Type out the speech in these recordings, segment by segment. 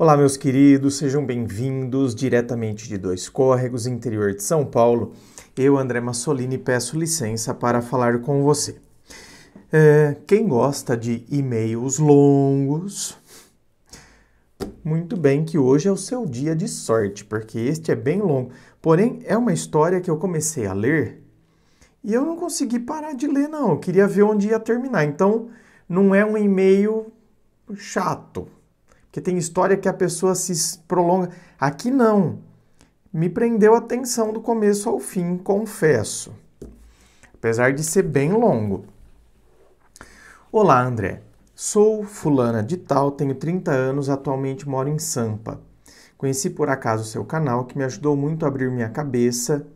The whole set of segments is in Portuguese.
Olá, meus queridos, sejam bem-vindos diretamente de Dois Córregos, interior de São Paulo. Eu, André Massolini, peço licença para falar com você. É, quem gosta de e-mails longos, muito bem que hoje é o seu dia de sorte, porque este é bem longo. Porém, é uma história que eu comecei a ler e eu não consegui parar de ler, não. Eu queria ver onde ia terminar. Então, não é um e-mail chato, porque tem história que a pessoa se prolonga. Aqui não. Me prendeu a atenção do começo ao fim, confesso. Apesar de ser bem longo. Olá, André. Sou fulana de tal, tenho 30 anos, atualmente moro em Sampa. Conheci por acaso o seu canal, que me ajudou muito a abrir minha cabeça,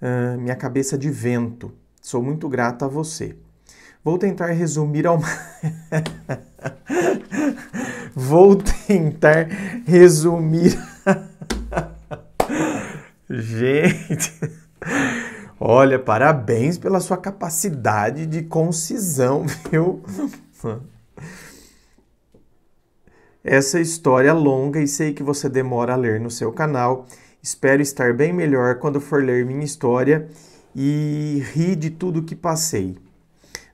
uh, minha cabeça de vento. Sou muito grata a você. Vou tentar resumir ao Vou tentar resumir. Gente, olha, parabéns pela sua capacidade de concisão, viu? Essa história é longa e sei que você demora a ler no seu canal. Espero estar bem melhor quando for ler minha história e ri de tudo que passei.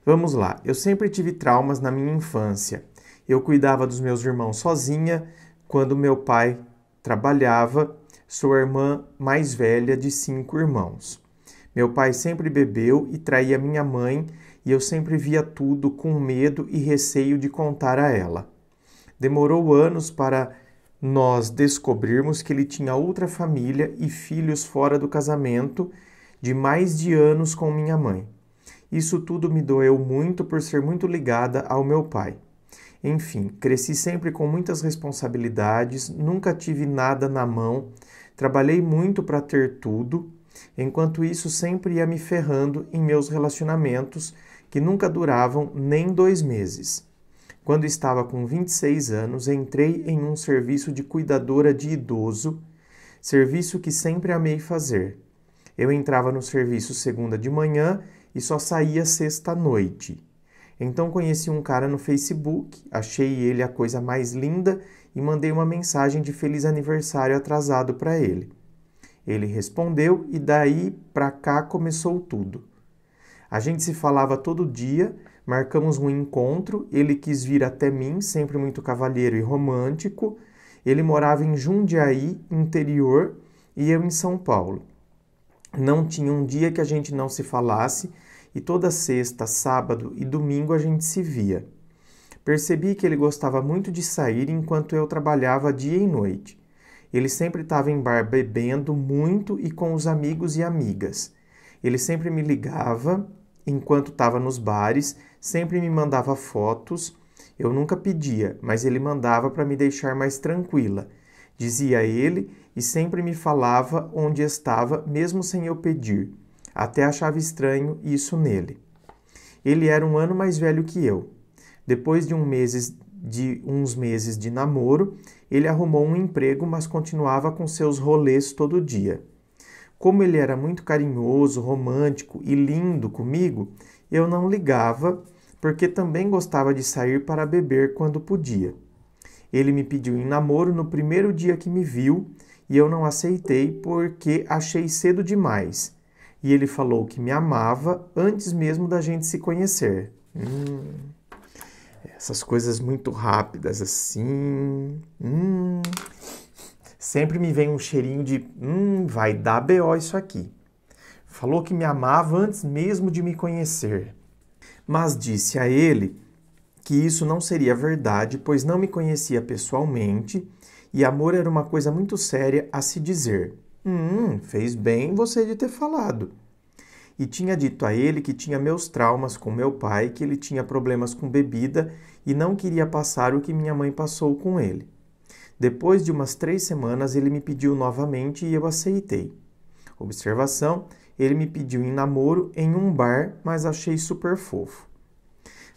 Vamos lá, eu sempre tive traumas na minha infância. Eu cuidava dos meus irmãos sozinha quando meu pai trabalhava. Sou a irmã mais velha de cinco irmãos. Meu pai sempre bebeu e traía minha mãe, e eu sempre via tudo com medo e receio de contar a ela. Demorou anos para nós descobrirmos que ele tinha outra família e filhos fora do casamento de mais de anos com minha mãe. Isso tudo me doeu muito por ser muito ligada ao meu pai. Enfim, cresci sempre com muitas responsabilidades, nunca tive nada na mão, trabalhei muito para ter tudo, enquanto isso sempre ia me ferrando em meus relacionamentos que nunca duravam nem dois meses. Quando estava com 26 anos, entrei em um serviço de cuidadora de idoso, serviço que sempre amei fazer. Eu entrava no serviço segunda de manhã e só saía sexta-noite. Então conheci um cara no Facebook, achei ele a coisa mais linda e mandei uma mensagem de feliz aniversário atrasado para ele. Ele respondeu e daí para cá começou tudo. A gente se falava todo dia, marcamos um encontro, ele quis vir até mim, sempre muito cavalheiro e romântico. Ele morava em Jundiaí, interior, e eu em São Paulo. Não tinha um dia que a gente não se falasse e toda sexta, sábado e domingo a gente se via. Percebi que ele gostava muito de sair enquanto eu trabalhava dia e noite. Ele sempre estava em bar bebendo muito e com os amigos e amigas. Ele sempre me ligava enquanto estava nos bares, sempre me mandava fotos. Eu nunca pedia, mas ele mandava para me deixar mais tranquila. Dizia ele e sempre me falava onde estava, mesmo sem eu pedir. Até achava estranho isso nele. Ele era um ano mais velho que eu. Depois de, um meses, de uns meses de namoro, ele arrumou um emprego, mas continuava com seus rolês todo dia. Como ele era muito carinhoso, romântico e lindo comigo, eu não ligava, porque também gostava de sair para beber quando podia. Ele me pediu em namoro no primeiro dia que me viu e eu não aceitei porque achei cedo demais e ele falou que me amava antes mesmo da gente se conhecer. Hum, essas coisas muito rápidas assim. Hum, sempre me vem um cheirinho de hum, vai dar BO isso aqui. Falou que me amava antes mesmo de me conhecer. Mas disse a ele que isso não seria verdade, pois não me conhecia pessoalmente e amor era uma coisa muito séria a se dizer. Hum, fez bem você de ter falado. E tinha dito a ele que tinha meus traumas com meu pai, que ele tinha problemas com bebida e não queria passar o que minha mãe passou com ele. Depois de umas três semanas, ele me pediu novamente e eu aceitei. Observação: ele me pediu em namoro em um bar, mas achei super fofo.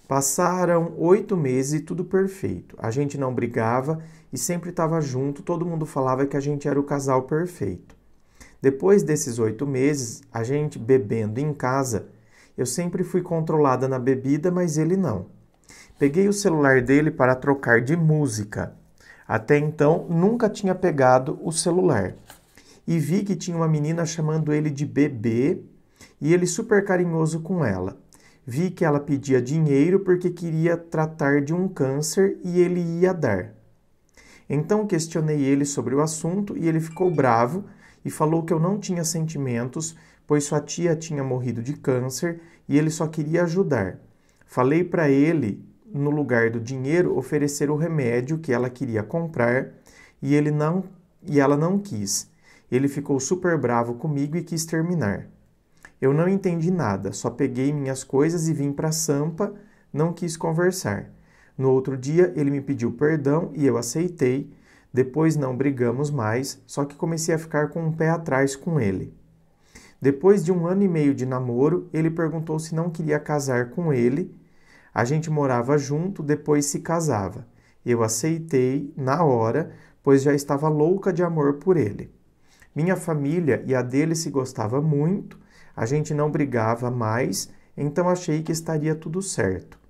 Passaram oito meses e tudo perfeito. A gente não brigava e sempre estava junto, todo mundo falava que a gente era o casal perfeito. Depois desses oito meses, a gente bebendo em casa, eu sempre fui controlada na bebida, mas ele não. Peguei o celular dele para trocar de música. Até então, nunca tinha pegado o celular. E vi que tinha uma menina chamando ele de bebê e ele super carinhoso com ela. Vi que ela pedia dinheiro porque queria tratar de um câncer e ele ia dar. Então questionei ele sobre o assunto e ele ficou bravo e falou que eu não tinha sentimentos, pois sua tia tinha morrido de câncer e ele só queria ajudar. Falei para ele, no lugar do dinheiro, oferecer o remédio que ela queria comprar e ele não e ela não quis. Ele ficou super bravo comigo e quis terminar. Eu não entendi nada, só peguei minhas coisas e vim para Sampa, não quis conversar. No outro dia, ele me pediu perdão e eu aceitei. Depois não brigamos mais, só que comecei a ficar com um pé atrás com ele. Depois de um ano e meio de namoro, ele perguntou se não queria casar com ele. A gente morava junto, depois se casava. Eu aceitei na hora, pois já estava louca de amor por ele. Minha família e a dele se gostava muito, a gente não brigava mais, então achei que estaria tudo certo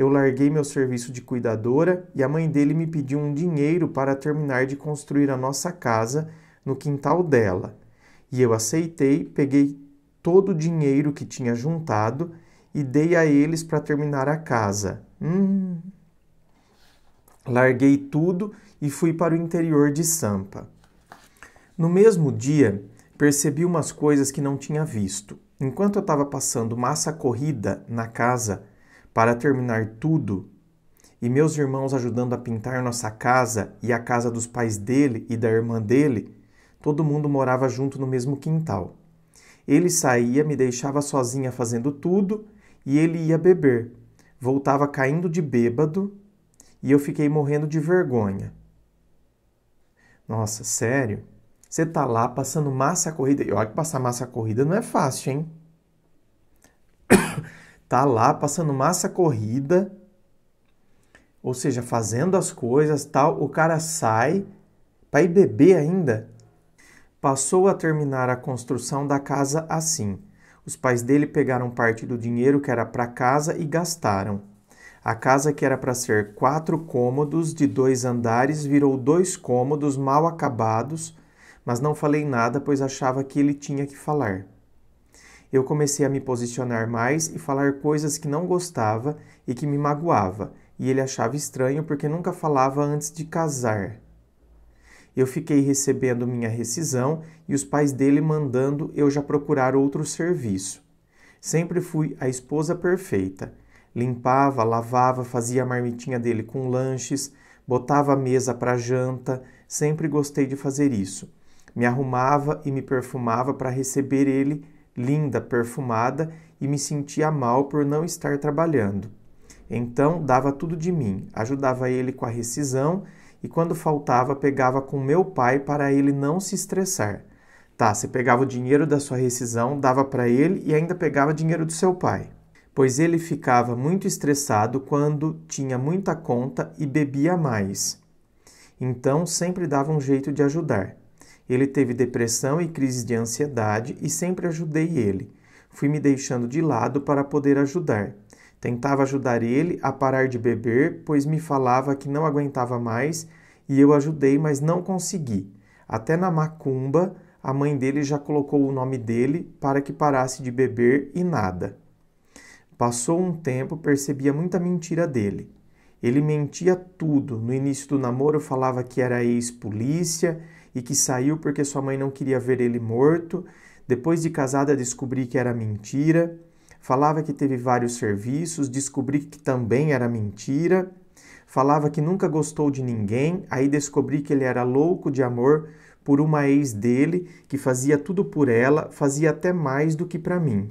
eu larguei meu serviço de cuidadora e a mãe dele me pediu um dinheiro para terminar de construir a nossa casa no quintal dela. E eu aceitei, peguei todo o dinheiro que tinha juntado e dei a eles para terminar a casa. Hum. Larguei tudo e fui para o interior de Sampa. No mesmo dia, percebi umas coisas que não tinha visto. Enquanto eu estava passando massa corrida na casa, para terminar tudo, e meus irmãos ajudando a pintar nossa casa e a casa dos pais dele e da irmã dele, todo mundo morava junto no mesmo quintal. Ele saía, me deixava sozinha fazendo tudo e ele ia beber. Voltava caindo de bêbado e eu fiquei morrendo de vergonha. Nossa, sério? Você tá lá passando massa corrida. E olha que passar massa corrida não é fácil, hein? tá lá passando massa corrida, ou seja, fazendo as coisas, tal, o cara sai para ir beber ainda. Passou a terminar a construção da casa assim. Os pais dele pegaram parte do dinheiro que era para casa e gastaram. A casa que era para ser quatro cômodos de dois andares virou dois cômodos mal acabados, mas não falei nada, pois achava que ele tinha que falar eu comecei a me posicionar mais e falar coisas que não gostava e que me magoava, e ele achava estranho porque nunca falava antes de casar. Eu fiquei recebendo minha rescisão e os pais dele mandando eu já procurar outro serviço. Sempre fui a esposa perfeita. Limpava, lavava, fazia a marmitinha dele com lanches, botava a mesa para janta, sempre gostei de fazer isso. Me arrumava e me perfumava para receber ele linda, perfumada e me sentia mal por não estar trabalhando. Então dava tudo de mim, ajudava ele com a rescisão e quando faltava pegava com meu pai para ele não se estressar. Tá, você pegava o dinheiro da sua rescisão, dava para ele e ainda pegava dinheiro do seu pai. Pois ele ficava muito estressado quando tinha muita conta e bebia mais. Então sempre dava um jeito de ajudar. Ele teve depressão e crise de ansiedade e sempre ajudei ele. Fui me deixando de lado para poder ajudar. Tentava ajudar ele a parar de beber, pois me falava que não aguentava mais e eu ajudei, mas não consegui. Até na macumba, a mãe dele já colocou o nome dele para que parasse de beber e nada. Passou um tempo, percebia muita mentira dele. Ele mentia tudo. No início do namoro, falava que era ex-polícia e que saiu porque sua mãe não queria ver ele morto. Depois de casada, descobri que era mentira. Falava que teve vários serviços, descobri que também era mentira. Falava que nunca gostou de ninguém, aí descobri que ele era louco de amor por uma ex dele que fazia tudo por ela, fazia até mais do que para mim.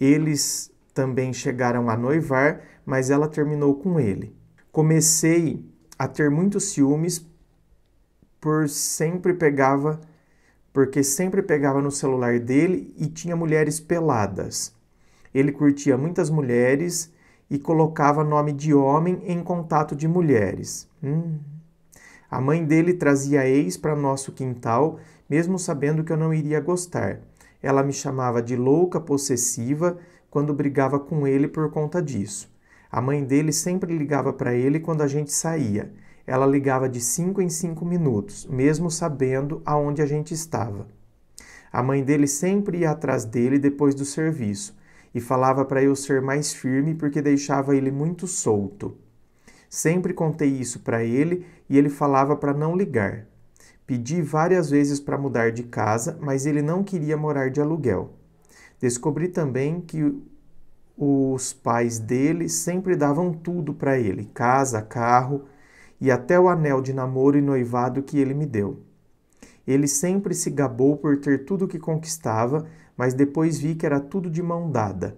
Eles também chegaram a noivar, mas ela terminou com ele. Comecei a ter muitos ciúmes por sempre pegava, porque sempre pegava no celular dele e tinha mulheres peladas. Ele curtia muitas mulheres e colocava nome de homem em contato de mulheres. Hum. A mãe dele trazia ex para nosso quintal, mesmo sabendo que eu não iria gostar. Ela me chamava de louca possessiva quando brigava com ele por conta disso. A mãe dele sempre ligava para ele quando a gente saía ela ligava de 5 em 5 minutos, mesmo sabendo aonde a gente estava. A mãe dele sempre ia atrás dele depois do serviço e falava para eu ser mais firme porque deixava ele muito solto. Sempre contei isso para ele e ele falava para não ligar. Pedi várias vezes para mudar de casa, mas ele não queria morar de aluguel. Descobri também que os pais dele sempre davam tudo para ele: casa, carro, e até o anel de namoro e noivado que ele me deu. Ele sempre se gabou por ter tudo o que conquistava, mas depois vi que era tudo de mão dada.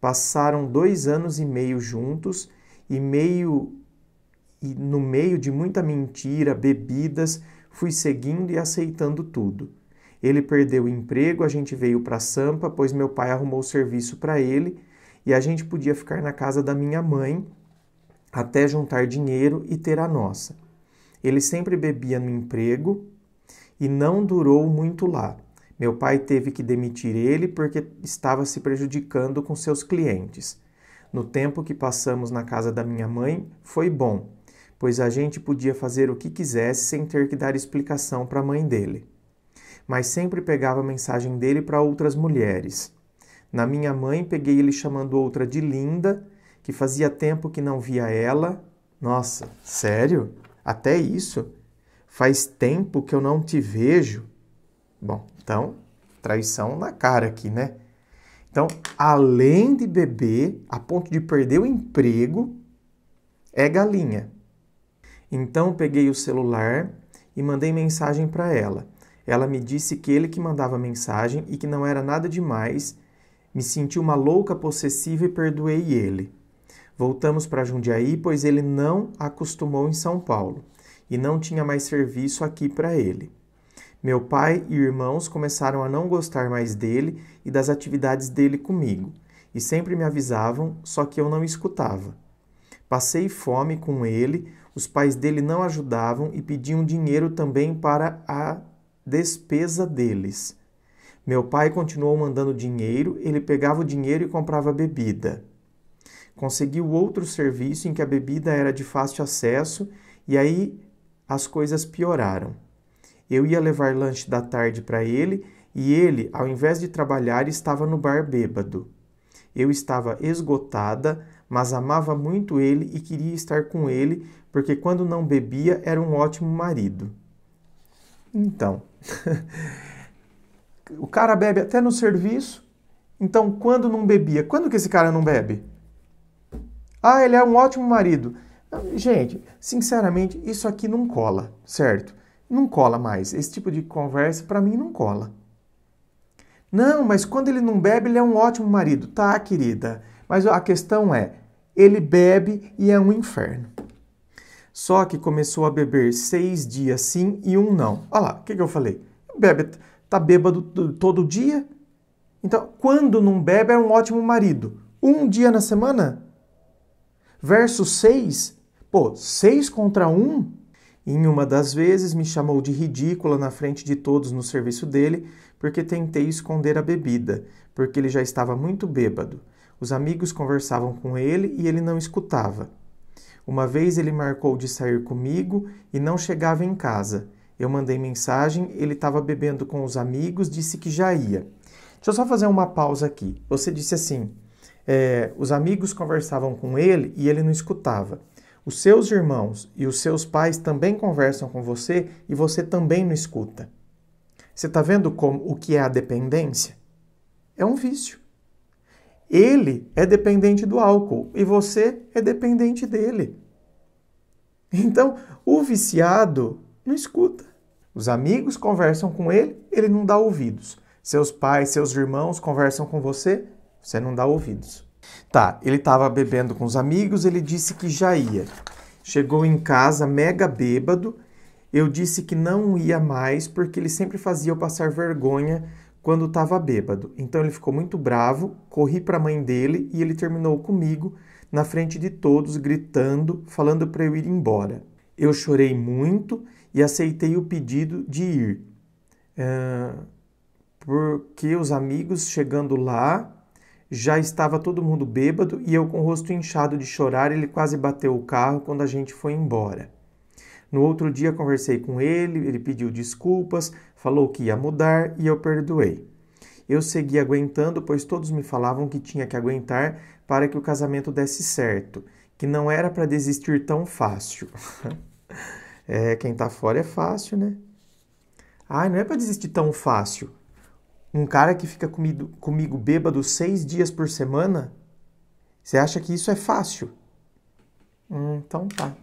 Passaram dois anos e meio juntos e meio e no meio de muita mentira, bebidas, fui seguindo e aceitando tudo. Ele perdeu o emprego, a gente veio para Sampa, pois meu pai arrumou serviço para ele e a gente podia ficar na casa da minha mãe, até juntar dinheiro e ter a nossa. Ele sempre bebia no emprego e não durou muito lá. Meu pai teve que demitir ele porque estava se prejudicando com seus clientes. No tempo que passamos na casa da minha mãe, foi bom, pois a gente podia fazer o que quisesse sem ter que dar explicação para a mãe dele. Mas sempre pegava mensagem dele para outras mulheres. Na minha mãe, peguei ele chamando outra de linda que fazia tempo que não via ela. Nossa, sério? Até isso? Faz tempo que eu não te vejo. Bom, então, traição na cara aqui, né? Então, além de beber, a ponto de perder o emprego, é galinha. Então, peguei o celular e mandei mensagem para ela. Ela me disse que ele que mandava mensagem e que não era nada demais. Me senti uma louca possessiva e perdoei ele. Voltamos para Jundiaí, pois ele não acostumou em São Paulo e não tinha mais serviço aqui para ele. Meu pai e irmãos começaram a não gostar mais dele e das atividades dele comigo, e sempre me avisavam, só que eu não escutava. Passei fome com ele, os pais dele não ajudavam e pediam dinheiro também para a despesa deles. Meu pai continuou mandando dinheiro, ele pegava o dinheiro e comprava bebida conseguiu outro serviço em que a bebida era de fácil acesso e aí as coisas pioraram. Eu ia levar lanche da tarde para ele e ele, ao invés de trabalhar, estava no bar bêbado. Eu estava esgotada, mas amava muito ele e queria estar com ele, porque quando não bebia era um ótimo marido. Então, o cara bebe até no serviço. Então, quando não bebia, quando que esse cara não bebe? Ah, ele é um ótimo marido. Gente, sinceramente, isso aqui não cola, certo? Não cola mais. Esse tipo de conversa para mim não cola. Não, mas quando ele não bebe, ele é um ótimo marido. Tá, querida. Mas a questão é, ele bebe e é um inferno. Só que começou a beber seis dias sim e um não. Olha lá, o que, que eu falei? Bebe, tá bêbado todo dia? Então, quando não bebe, é um ótimo marido. Um dia na semana? Verso 6, pô, 6 contra 1. Em uma das vezes me chamou de ridícula na frente de todos no serviço dele, porque tentei esconder a bebida, porque ele já estava muito bêbado. Os amigos conversavam com ele e ele não escutava. Uma vez ele marcou de sair comigo e não chegava em casa. Eu mandei mensagem, ele estava bebendo com os amigos, disse que já ia. Deixa eu só fazer uma pausa aqui. Você disse assim: é, os amigos conversavam com ele e ele não escutava. Os seus irmãos e os seus pais também conversam com você e você também não escuta. Você está vendo como o que é a dependência? É um vício. Ele é dependente do álcool e você é dependente dele. Então, o viciado não escuta. Os amigos conversam com ele, ele não dá ouvidos. Seus pais, seus irmãos conversam com você, você não dá ouvidos. Tá, ele estava bebendo com os amigos, ele disse que já ia. Chegou em casa mega bêbado. Eu disse que não ia mais porque ele sempre fazia eu passar vergonha quando estava bêbado. Então ele ficou muito bravo, corri para a mãe dele e ele terminou comigo na frente de todos, gritando, falando para eu ir embora. Eu chorei muito e aceitei o pedido de ir. Uh, porque os amigos chegando lá já estava todo mundo bêbado e eu com o rosto inchado de chorar, ele quase bateu o carro quando a gente foi embora. No outro dia conversei com ele, ele pediu desculpas, falou que ia mudar e eu perdoei. Eu segui aguentando, pois todos me falavam que tinha que aguentar para que o casamento desse certo, que não era para desistir tão fácil. é, quem tá fora é fácil, né? Ah, não é para desistir tão fácil. Um cara que fica comigo comigo bêbado seis dias por semana, você acha que isso é fácil? Hum, então tá.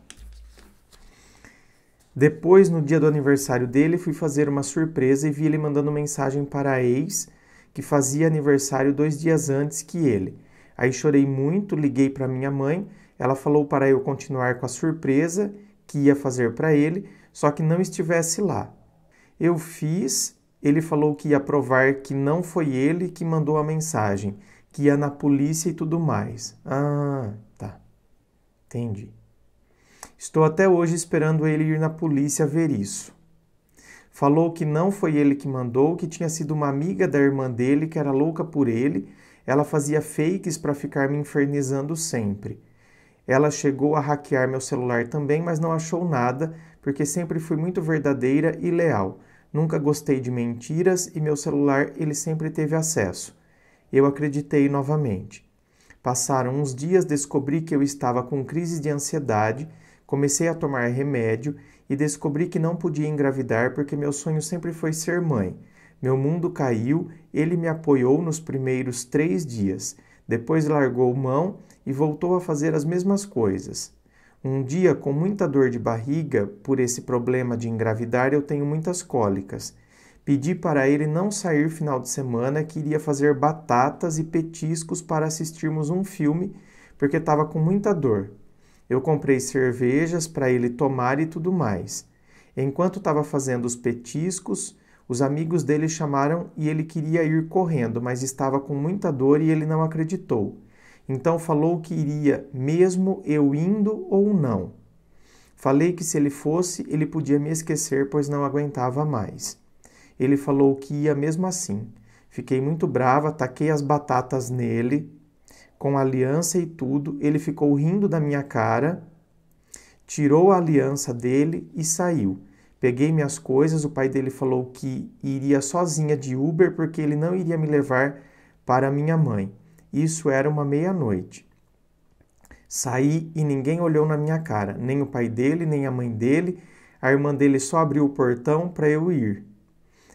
Depois, no dia do aniversário dele, fui fazer uma surpresa e vi ele mandando mensagem para a ex que fazia aniversário dois dias antes que ele. Aí chorei muito, liguei para minha mãe, ela falou para eu continuar com a surpresa que ia fazer para ele, só que não estivesse lá. Eu fiz ele falou que ia provar que não foi ele que mandou a mensagem, que ia na polícia e tudo mais. Ah, tá. Entendi. Estou até hoje esperando ele ir na polícia ver isso. Falou que não foi ele que mandou, que tinha sido uma amiga da irmã dele que era louca por ele. Ela fazia fakes para ficar me infernizando sempre. Ela chegou a hackear meu celular também, mas não achou nada, porque sempre fui muito verdadeira e leal. Nunca gostei de mentiras e meu celular ele sempre teve acesso. Eu acreditei novamente. Passaram uns dias, descobri que eu estava com crise de ansiedade, comecei a tomar remédio e descobri que não podia engravidar porque meu sonho sempre foi ser mãe. Meu mundo caiu, ele me apoiou nos primeiros três dias, depois largou mão e voltou a fazer as mesmas coisas. Um dia com muita dor de barriga, por esse problema de engravidar, eu tenho muitas cólicas. Pedi para ele não sair final de semana, que iria fazer batatas e petiscos para assistirmos um filme, porque estava com muita dor. Eu comprei cervejas para ele tomar e tudo mais. Enquanto estava fazendo os petiscos, os amigos dele chamaram e ele queria ir correndo, mas estava com muita dor e ele não acreditou. Então falou que iria, mesmo eu indo ou não. Falei que se ele fosse, ele podia me esquecer, pois não aguentava mais. Ele falou que ia mesmo assim. Fiquei muito brava, taquei as batatas nele, com aliança e tudo. Ele ficou rindo da minha cara, tirou a aliança dele e saiu. Peguei minhas coisas, o pai dele falou que iria sozinha de Uber porque ele não iria me levar para minha mãe. Isso era uma meia-noite. Saí e ninguém olhou na minha cara, nem o pai dele, nem a mãe dele. A irmã dele só abriu o portão para eu ir.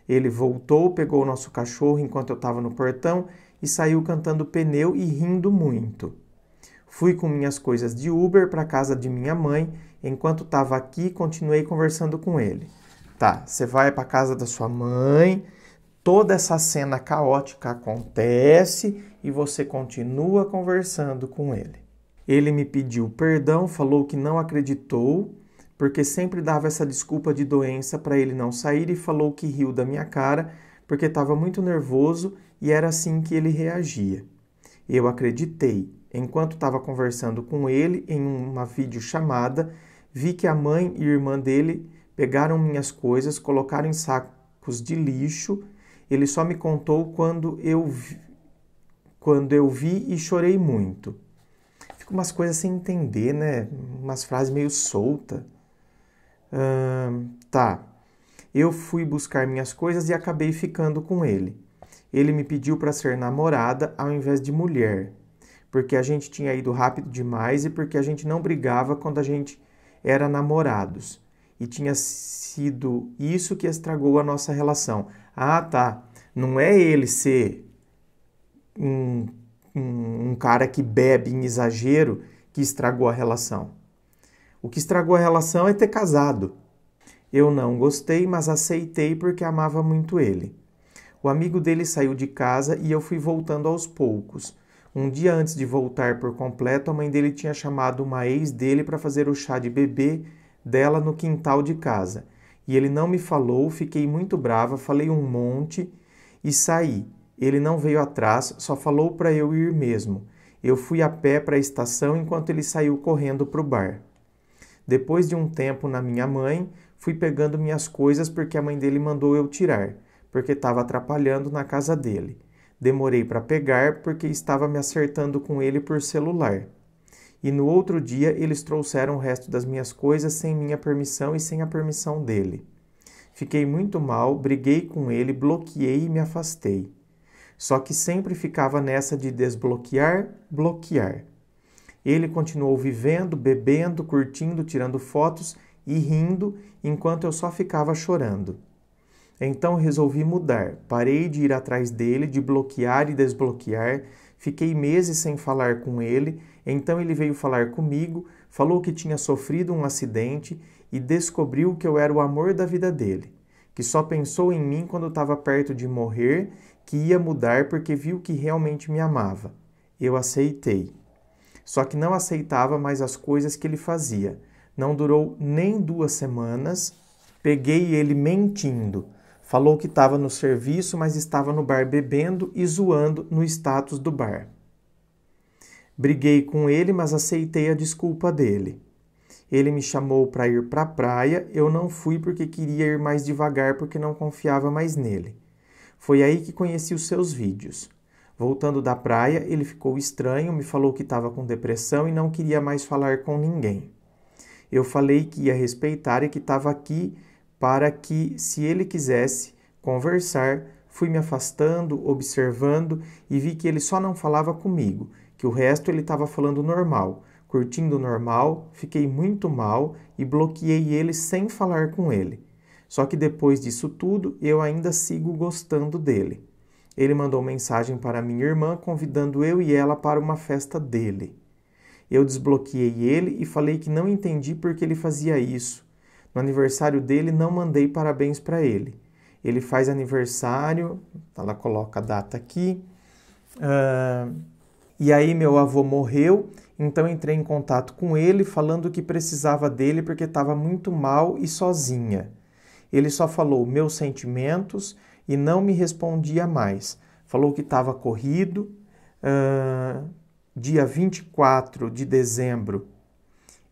Ele voltou, pegou o nosso cachorro enquanto eu estava no portão e saiu cantando pneu e rindo muito. Fui com minhas coisas de Uber para casa de minha mãe. Enquanto estava aqui, continuei conversando com ele. Tá, você vai para casa da sua mãe, Toda essa cena caótica acontece e você continua conversando com ele. Ele me pediu perdão, falou que não acreditou, porque sempre dava essa desculpa de doença para ele não sair e falou que riu da minha cara porque estava muito nervoso e era assim que ele reagia. Eu acreditei. Enquanto estava conversando com ele em uma videochamada, vi que a mãe e irmã dele pegaram minhas coisas, colocaram em sacos de lixo ele só me contou quando eu vi, quando eu vi e chorei muito. Fica umas coisas sem entender, né? Umas frases meio solta. tá. Eu fui buscar minhas coisas e acabei ficando com ele. Ele me pediu para ser namorada ao invés de mulher, porque a gente tinha ido rápido demais e porque a gente não brigava quando a gente era namorados e tinha sido isso que estragou a nossa relação. Ah, tá. Não é ele ser um, um, um cara que bebe em exagero que estragou a relação. O que estragou a relação é ter casado. Eu não gostei, mas aceitei porque amava muito ele. O amigo dele saiu de casa e eu fui voltando aos poucos. Um dia antes de voltar por completo, a mãe dele tinha chamado uma ex dele para fazer o chá de bebê dela no quintal de casa. E ele não me falou, fiquei muito brava, falei um monte e saí. Ele não veio atrás, só falou para eu ir mesmo. Eu fui a pé para a estação enquanto ele saiu correndo para o bar. Depois de um tempo na minha mãe, fui pegando minhas coisas porque a mãe dele mandou eu tirar, porque estava atrapalhando na casa dele. Demorei para pegar porque estava me acertando com ele por celular e no outro dia eles trouxeram o resto das minhas coisas sem minha permissão e sem a permissão dele. Fiquei muito mal, briguei com ele, bloqueei e me afastei. Só que sempre ficava nessa de desbloquear, bloquear. Ele continuou vivendo, bebendo, curtindo, tirando fotos e rindo, enquanto eu só ficava chorando. Então resolvi mudar, parei de ir atrás dele, de bloquear e desbloquear, fiquei meses sem falar com ele então ele veio falar comigo, falou que tinha sofrido um acidente e descobriu que eu era o amor da vida dele, que só pensou em mim quando estava perto de morrer, que ia mudar porque viu que realmente me amava. Eu aceitei. Só que não aceitava mais as coisas que ele fazia. Não durou nem duas semanas. Peguei ele mentindo. Falou que estava no serviço, mas estava no bar bebendo e zoando no status do bar. Briguei com ele, mas aceitei a desculpa dele. Ele me chamou para ir para a praia, eu não fui porque queria ir mais devagar porque não confiava mais nele. Foi aí que conheci os seus vídeos. Voltando da praia, ele ficou estranho, me falou que estava com depressão e não queria mais falar com ninguém. Eu falei que ia respeitar e que estava aqui para que, se ele quisesse conversar, fui me afastando, observando e vi que ele só não falava comigo que o resto ele estava falando normal. Curtindo normal, fiquei muito mal e bloqueei ele sem falar com ele. Só que depois disso tudo, eu ainda sigo gostando dele. Ele mandou mensagem para minha irmã convidando eu e ela para uma festa dele. Eu desbloqueei ele e falei que não entendi porque ele fazia isso. No aniversário dele, não mandei parabéns para ele. Ele faz aniversário, ela coloca a data aqui. Uh e aí meu avô morreu, então entrei em contato com ele falando que precisava dele porque estava muito mal e sozinha. Ele só falou meus sentimentos e não me respondia mais. Falou que estava corrido. Uh, dia 24 de dezembro,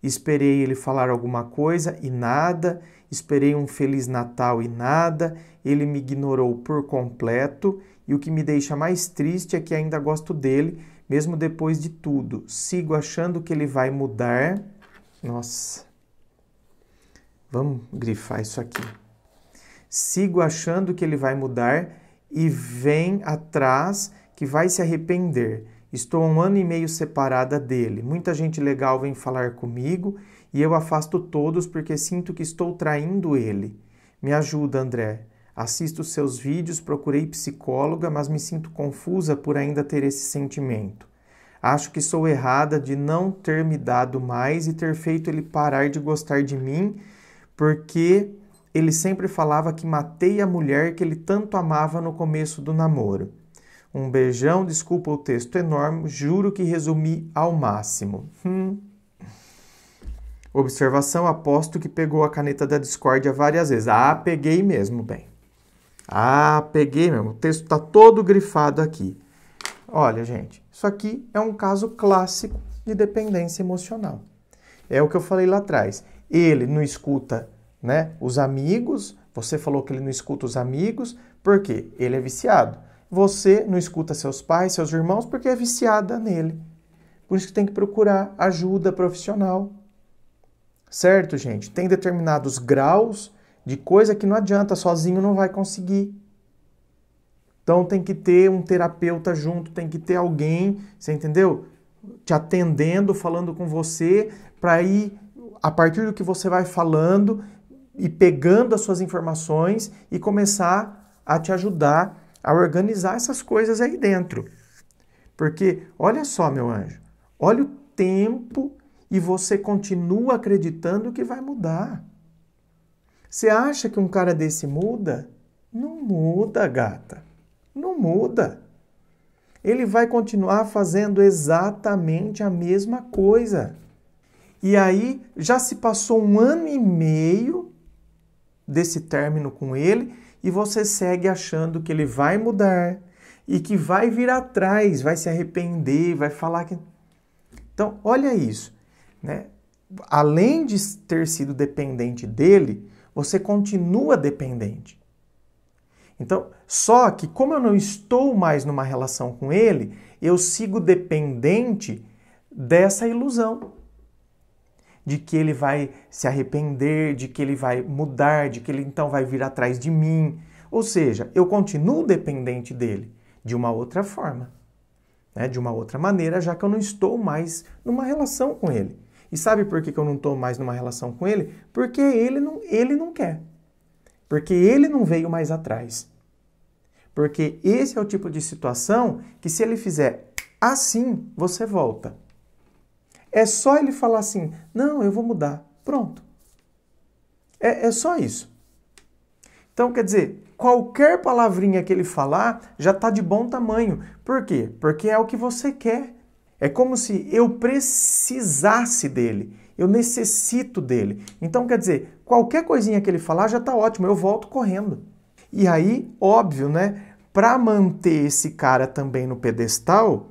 esperei ele falar alguma coisa e nada. Esperei um Feliz Natal e nada. Ele me ignorou por completo. E o que me deixa mais triste é que ainda gosto dele mesmo depois de tudo. Sigo achando que ele vai mudar. Nossa. Vamos grifar isso aqui. Sigo achando que ele vai mudar e vem atrás que vai se arrepender. Estou um ano e meio separada dele. Muita gente legal vem falar comigo e eu afasto todos porque sinto que estou traindo ele. Me ajuda, André. Assisto seus vídeos, procurei psicóloga, mas me sinto confusa por ainda ter esse sentimento. Acho que sou errada de não ter me dado mais e ter feito ele parar de gostar de mim, porque ele sempre falava que matei a mulher que ele tanto amava no começo do namoro. Um beijão, desculpa o texto enorme, juro que resumi ao máximo. Hum. Observação: aposto que pegou a caneta da discórdia várias vezes. Ah, peguei mesmo, bem. Ah, peguei, mesmo. O texto está todo grifado aqui. Olha, gente, isso aqui é um caso clássico de dependência emocional. É o que eu falei lá atrás. Ele não escuta né, os amigos, você falou que ele não escuta os amigos, Por quê? ele é viciado. Você não escuta seus pais, seus irmãos, porque é viciada nele. Por isso que tem que procurar ajuda profissional. Certo, gente? Tem determinados graus de coisa que não adianta, sozinho não vai conseguir. Então tem que ter um terapeuta junto, tem que ter alguém, você entendeu? Te atendendo, falando com você, para ir, a partir do que você vai falando e pegando as suas informações e começar a te ajudar a organizar essas coisas aí dentro. Porque olha só, meu anjo, olha o tempo e você continua acreditando que vai mudar. Você acha que um cara desse muda? Não muda, gata. Não muda. Ele vai continuar fazendo exatamente a mesma coisa. E aí já se passou um ano e meio desse término com ele e você segue achando que ele vai mudar e que vai vir atrás, vai se arrepender, vai falar que. Então, olha isso. Né? Além de ter sido dependente dele, você continua dependente. Então, só que como eu não estou mais numa relação com ele, eu sigo dependente dessa ilusão de que ele vai se arrepender, de que ele vai mudar, de que ele então vai vir atrás de mim. Ou seja, eu continuo dependente dele de uma outra forma, né? de uma outra maneira, já que eu não estou mais numa relação com ele. E sabe por que, eu não estou mais numa relação com ele? Porque ele não, ele não quer. Porque ele não veio mais atrás. Porque esse é o tipo de situação que, se ele fizer assim, você volta. É só ele falar assim: não, eu vou mudar. Pronto. É, é só isso. Então, quer dizer, qualquer palavrinha que ele falar já está de bom tamanho. Por quê? Porque é o que você quer. É como se eu precisasse dele, eu necessito dele. Então, quer dizer, qualquer coisinha que ele falar já está ótimo, eu volto correndo. E aí, óbvio, né? Para manter esse cara também no pedestal,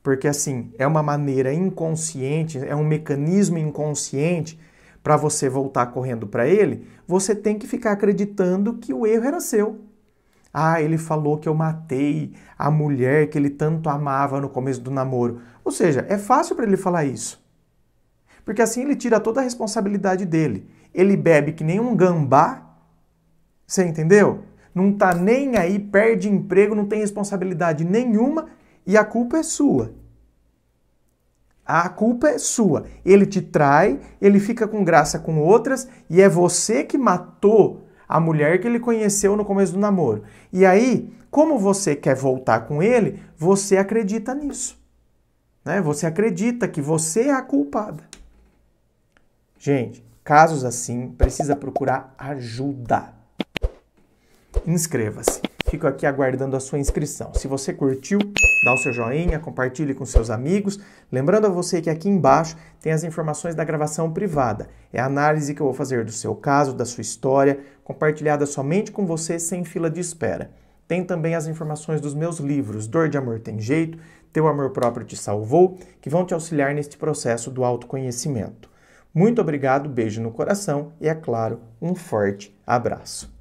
porque assim, é uma maneira inconsciente, é um mecanismo inconsciente para você voltar correndo para ele, você tem que ficar acreditando que o erro era seu. Ah, ele falou que eu matei a mulher que ele tanto amava no começo do namoro. Ou seja, é fácil para ele falar isso. Porque assim ele tira toda a responsabilidade dele. Ele bebe que nem um gambá, você entendeu? Não tá nem aí, perde emprego, não tem responsabilidade nenhuma e a culpa é sua. A culpa é sua. Ele te trai, ele fica com graça com outras e é você que matou a mulher que ele conheceu no começo do namoro. E aí, como você quer voltar com ele, você acredita nisso. Né? Você acredita que você é a culpada. Gente, casos assim, precisa procurar ajuda. Inscreva-se. Fico aqui aguardando a sua inscrição. Se você curtiu, dá o seu joinha, compartilhe com seus amigos. Lembrando a você que aqui embaixo tem as informações da gravação privada. É a análise que eu vou fazer do seu caso, da sua história, compartilhada somente com você, sem fila de espera. Tem também as informações dos meus livros Dor de Amor Tem Jeito, Teu Amor Próprio Te Salvou, que vão te auxiliar neste processo do autoconhecimento. Muito obrigado, beijo no coração e, é claro, um forte abraço.